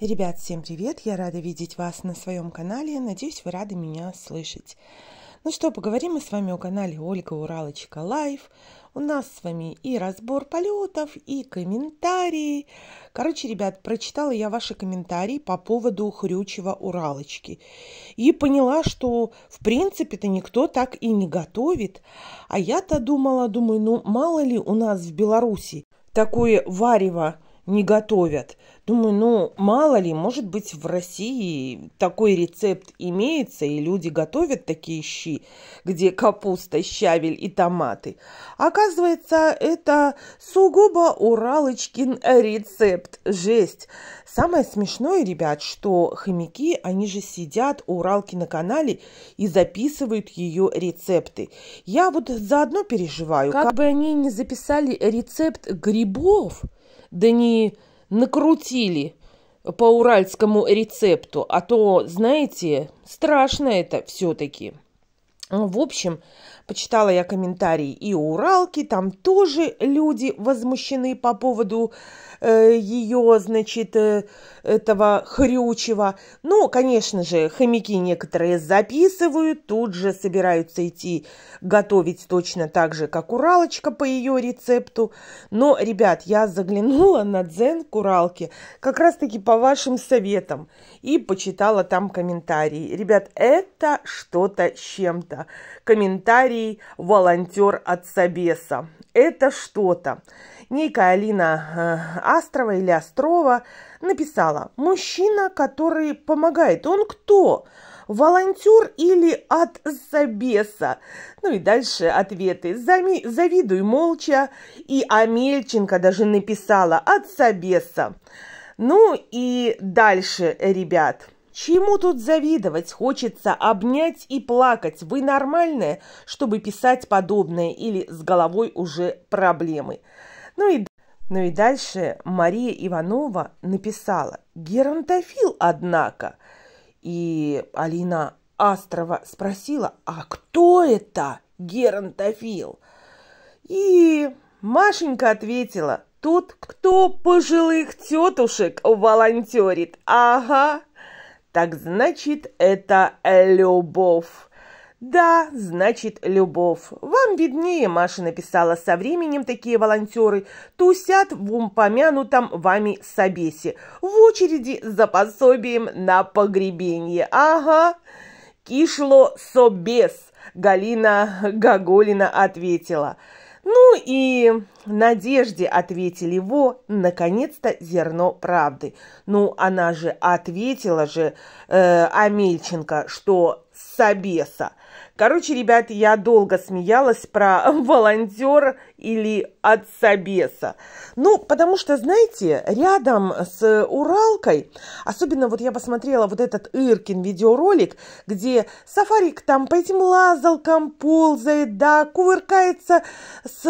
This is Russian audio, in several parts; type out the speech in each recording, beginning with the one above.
Ребят, всем привет! Я рада видеть вас на своем канале. Надеюсь, вы рады меня слышать. Ну что, поговорим мы с вами о канале Ольга Уралочка Лайв. У нас с вами и разбор полетов, и комментарии. Короче, ребят, прочитала я ваши комментарии по поводу хрючего Уралочки. И поняла, что, в принципе-то, никто так и не готовит. А я-то думала, думаю, ну, мало ли у нас в Беларуси такое варево не готовят. Думаю, ну, мало ли, может быть, в России такой рецепт имеется, и люди готовят такие щи, где капуста, щавель и томаты. Оказывается, это сугубо уралочкин рецепт. Жесть. Самое смешное, ребят, что хомяки, они же сидят у Уралки на канале и записывают ее рецепты. Я вот заодно переживаю, как, как бы они не записали рецепт грибов, да не накрутили по уральскому рецепту, а то, знаете, страшно это все-таки. В общем, Почитала я комментарии и у Уралки, там тоже люди возмущены по поводу э, ее, значит, э, этого хрючего. Ну, конечно же, хомяки некоторые записывают, тут же собираются идти готовить точно так же, как Уралочка по ее рецепту. Но, ребят, я заглянула на дзен к Уралке как раз-таки по вашим советам и почитала там комментарии. Ребят, это что-то с чем-то. Комментарии историй волонтер от Собеса. Это что-то. Некая Алина э, Астрова или Острова написала, мужчина, который помогает, он кто? волонтер или от забеса? Ну и дальше ответы. Зами, завидуй молча. И Амельченко даже написала от Собеса. Ну и дальше, ребят. Чему тут завидовать? Хочется обнять и плакать. Вы нормальная, чтобы писать подобное или с головой уже проблемы. Ну и, ну и дальше Мария Иванова написала «Геронтофил, однако». И Алина Астрова спросила «А кто это геронтофил?» И Машенька ответила «Тот, кто пожилых тетушек волонтерит. Ага». Так значит, это любовь. Да, значит, любовь. Вам виднее, Маша написала, со временем такие волонтеры тусят в упомянутом вами собесе в очереди за пособием на погребение. Ага, кишло собес, Галина Гоголина ответила – ну и надежде ответили его, наконец-то, зерно правды. Ну, она же ответила же э, Амельченко, что собеса. Короче, ребят, я долго смеялась про волонтер или от собеса. Ну, потому что, знаете, рядом с Уралкой, особенно вот я посмотрела вот этот Иркин видеоролик, где сафарик там по этим лазалкам ползает, да, кувыркается с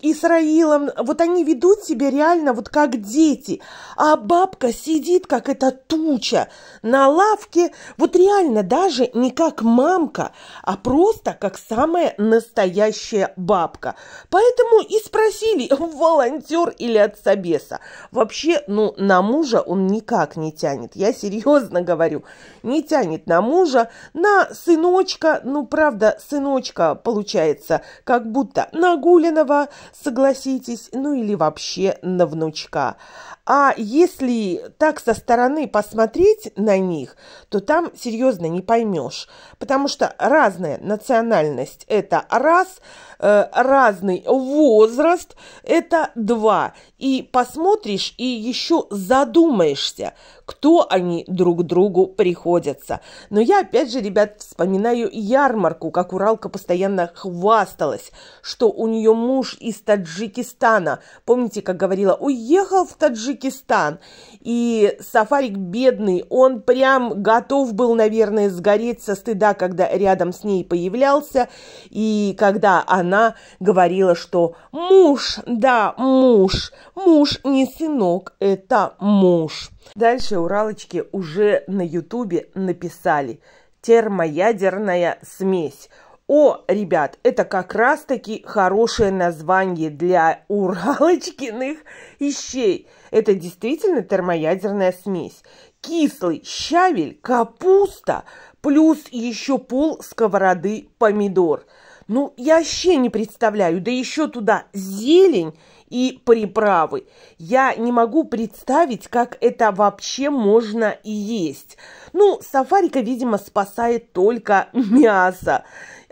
Исраилом. Вот они ведут себя реально вот как дети. А бабка сидит, как эта туча, на лавке. Вот реально даже никак как мамка, а просто как самая настоящая бабка. Поэтому и спросили, волонтер или от собеса. Вообще, ну, на мужа он никак не тянет, я серьезно говорю. Не тянет на мужа, на сыночка, ну, правда, сыночка получается, как будто на Гулиного, согласитесь, ну или вообще на внучка. А если так со стороны посмотреть на них, то там серьезно не поймешь. Потому что разная национальность – это раз, э, разный возраст – это два и посмотришь и еще задумаешься, кто они друг другу приходятся. Но я опять же, ребят, вспоминаю ярмарку, как Уралка постоянно хвасталась, что у нее муж из Таджикистана. Помните, как говорила, уехал в Таджикистан. И Сафарик бедный, он прям готов был, наверное, сгореть со стыда, когда рядом с ней появлялся, и когда она говорила, что муж, да, муж – Муж не сынок, это муж. Дальше уралочки уже на ютубе написали. Термоядерная смесь. О, ребят, это как раз-таки хорошее название для уралочкиных вещей. Это действительно термоядерная смесь. Кислый щавель, капуста, плюс еще пол сковороды помидор. Ну, я вообще не представляю, да еще туда зелень и приправы. Я не могу представить, как это вообще можно есть. Ну, сафарика, видимо, спасает только мясо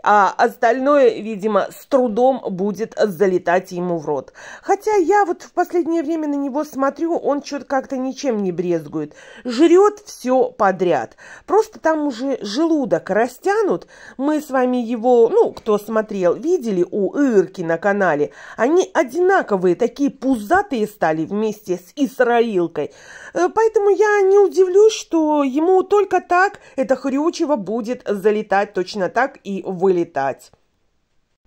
а остальное, видимо, с трудом будет залетать ему в рот. Хотя я вот в последнее время на него смотрю, он что-то как-то ничем не брезгует. Жрет все подряд. Просто там уже желудок растянут. Мы с вами его, ну, кто смотрел, видели у Ирки на канале. Они одинаковые, такие пузатые стали вместе с Исраилкой. Э, поэтому я не удивлюсь, что ему только так это хрючево будет залетать точно так и в вылетать.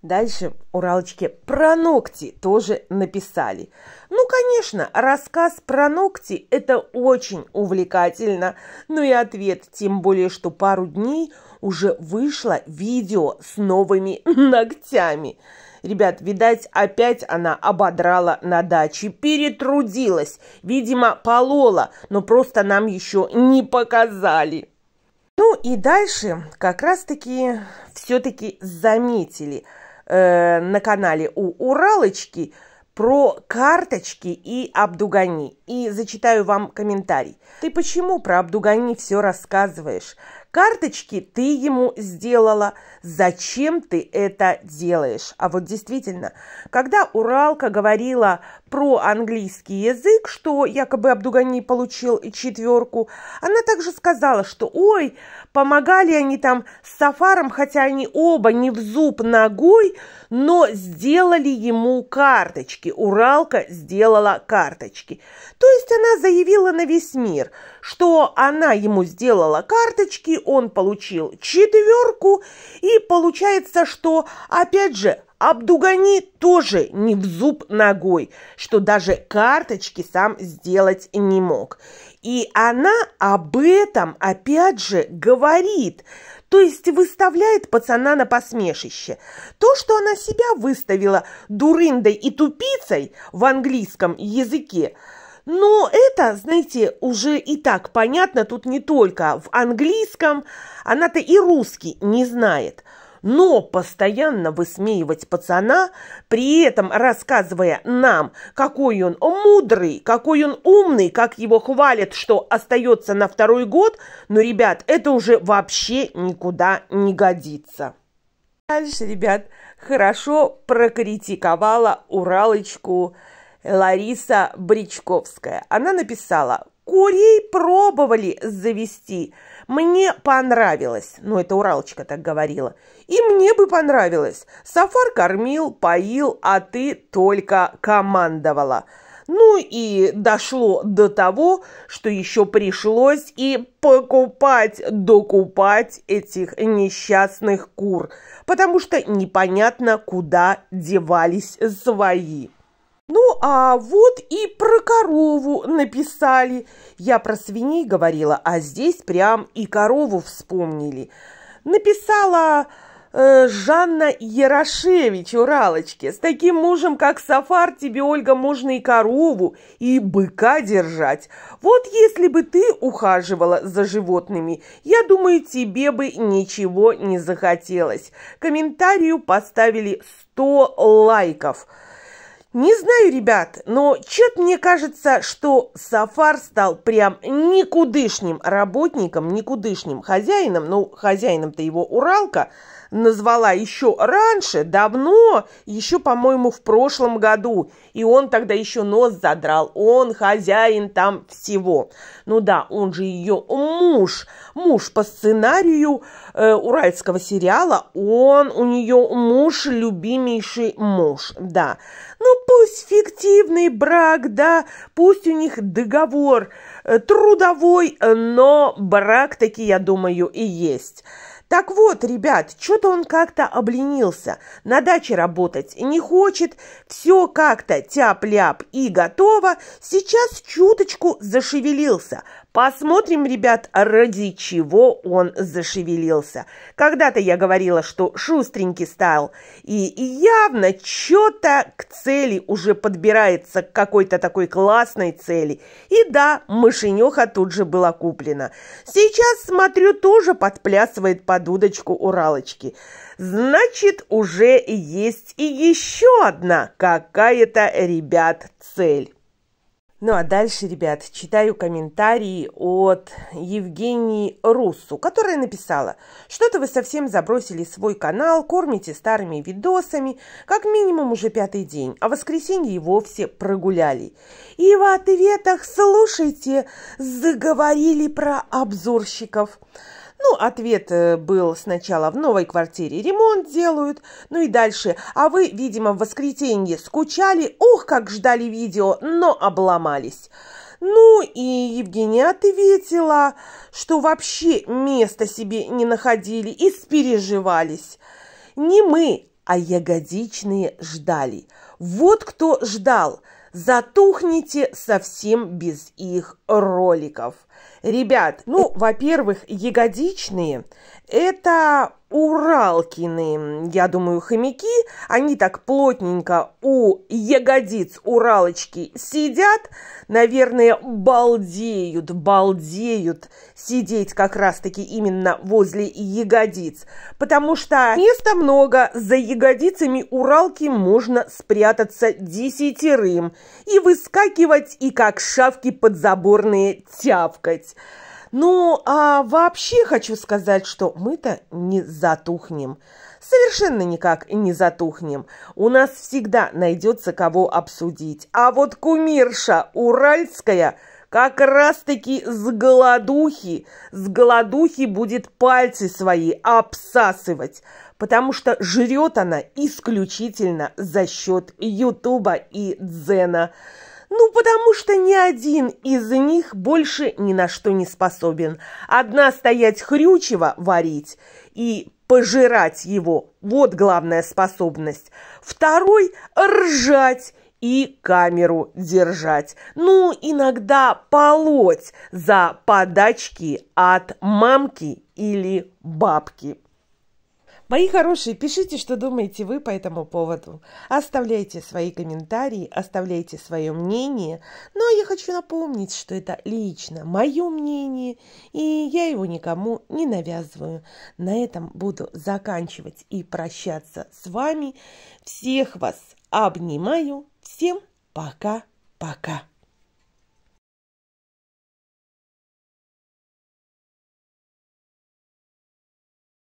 Дальше уралочки про ногти тоже написали. Ну, конечно, рассказ про ногти – это очень увлекательно. Ну и ответ, тем более, что пару дней уже вышло видео с новыми ногтями. Ребят, видать, опять она ободрала на даче, перетрудилась, видимо, полола, но просто нам еще не показали. Ну и дальше как раз-таки все-таки заметили э, на канале у Уралочки про карточки и Абдугани. И зачитаю вам комментарий. Ты почему про Абдугани все рассказываешь? Карточки ты ему сделала. Зачем ты это делаешь? А вот действительно, когда Уралка говорила про английский язык, что якобы Абдугани получил четверку, она также сказала, что ой, помогали они там с Сафаром, хотя они оба не в зуб ногой, но сделали ему карточки. Уралка сделала карточки. То есть она заявила на весь мир, что она ему сделала карточки, он получил четверку, и получается, что, опять же, Абдугани тоже не в зуб ногой, что даже карточки сам сделать не мог. И она об этом, опять же, говорит, то есть выставляет пацана на посмешище. То, что она себя выставила дурындой и тупицей в английском языке – но это, знаете, уже и так понятно, тут не только в английском, она-то и русский не знает. Но постоянно высмеивать пацана, при этом рассказывая нам, какой он мудрый, какой он умный, как его хвалят, что остается на второй год, но, ну, ребят, это уже вообще никуда не годится. Дальше, ребят, хорошо прокритиковала Уралочку Лариса Бричковская. Она написала «Курей пробовали завести. Мне понравилось». Ну, это Уралочка так говорила. «И мне бы понравилось. Сафар кормил, поил, а ты только командовала». Ну и дошло до того, что еще пришлось и покупать, докупать этих несчастных кур, потому что непонятно, куда девались свои а вот и про корову написали. Я про свиней говорила, а здесь прям и корову вспомнили. Написала э, Жанна Ярошевич Уралочки С таким мужем, как Сафар, тебе, Ольга, можно и корову, и быка держать. Вот если бы ты ухаживала за животными, я думаю, тебе бы ничего не захотелось. Комментарию поставили 100 лайков – не знаю, ребят, но чет мне кажется, что Сафар стал прям никудышним работником, никудышним хозяином. Ну, хозяином-то его Уралка назвала еще раньше, давно, еще, по-моему, в прошлом году. И он тогда еще нос задрал. Он хозяин там всего. Ну да, он же ее муж. Муж по сценарию э, уральского сериала. Он у нее муж, любимейший муж. Да. Ну, пусть фиктивный брак, да, пусть у них договор э, трудовой, но брак таки, я думаю, и есть. Так вот, ребят, что-то он как-то обленился, на даче работать не хочет, все как-то тяп-ляп и готово, сейчас чуточку зашевелился – Посмотрим, ребят, ради чего он зашевелился. Когда-то я говорила, что шустренький стал, и явно что-то к цели уже подбирается, к какой-то такой классной цели. И да, мышенеха тут же была куплена. Сейчас, смотрю, тоже подплясывает под удочку Уралочки. Значит, уже есть и еще одна какая-то, ребят, цель. Ну а дальше, ребят, читаю комментарии от Евгении Руссу, которая написала, что-то вы совсем забросили свой канал, кормите старыми видосами, как минимум уже пятый день, а в воскресенье и вовсе прогуляли. И в ответах, слушайте, заговорили про обзорщиков. Ну, ответ э, был сначала в новой квартире ремонт делают, ну и дальше. А вы, видимо, в воскресенье скучали, ух, как ждали видео, но обломались. Ну и Евгения ответила, что вообще места себе не находили и спереживались. Не мы, а ягодичные ждали. Вот кто ждал. Затухните совсем без их роликов. Ребят, ну, во-первых, ягодичные – это Уралкины, я думаю, хомяки, они так плотненько у ягодиц Уралочки сидят, наверное, балдеют, балдеют сидеть как раз-таки именно возле ягодиц, потому что места много, за ягодицами Уралки можно спрятаться десятерым и выскакивать и как шавки подзаборные тявка фыркать. Ну, а вообще хочу сказать, что мы-то не затухнем. Совершенно никак не затухнем. У нас всегда найдется кого обсудить. А вот кумирша уральская как раз-таки с голодухи, с голодухи будет пальцы свои обсасывать, потому что жрет она исключительно за счет Ютуба и Дзена. Ну, потому что ни один из них больше ни на что не способен. Одна стоять хрючево варить и пожирать его. Вот главная способность. Второй – ржать и камеру держать. Ну, иногда полоть за подачки от мамки или бабки. Мои хорошие, пишите, что думаете вы по этому поводу. Оставляйте свои комментарии, оставляйте свое мнение. Но я хочу напомнить, что это лично мое мнение, и я его никому не навязываю. На этом буду заканчивать и прощаться с вами. Всех вас обнимаю. Всем пока-пока.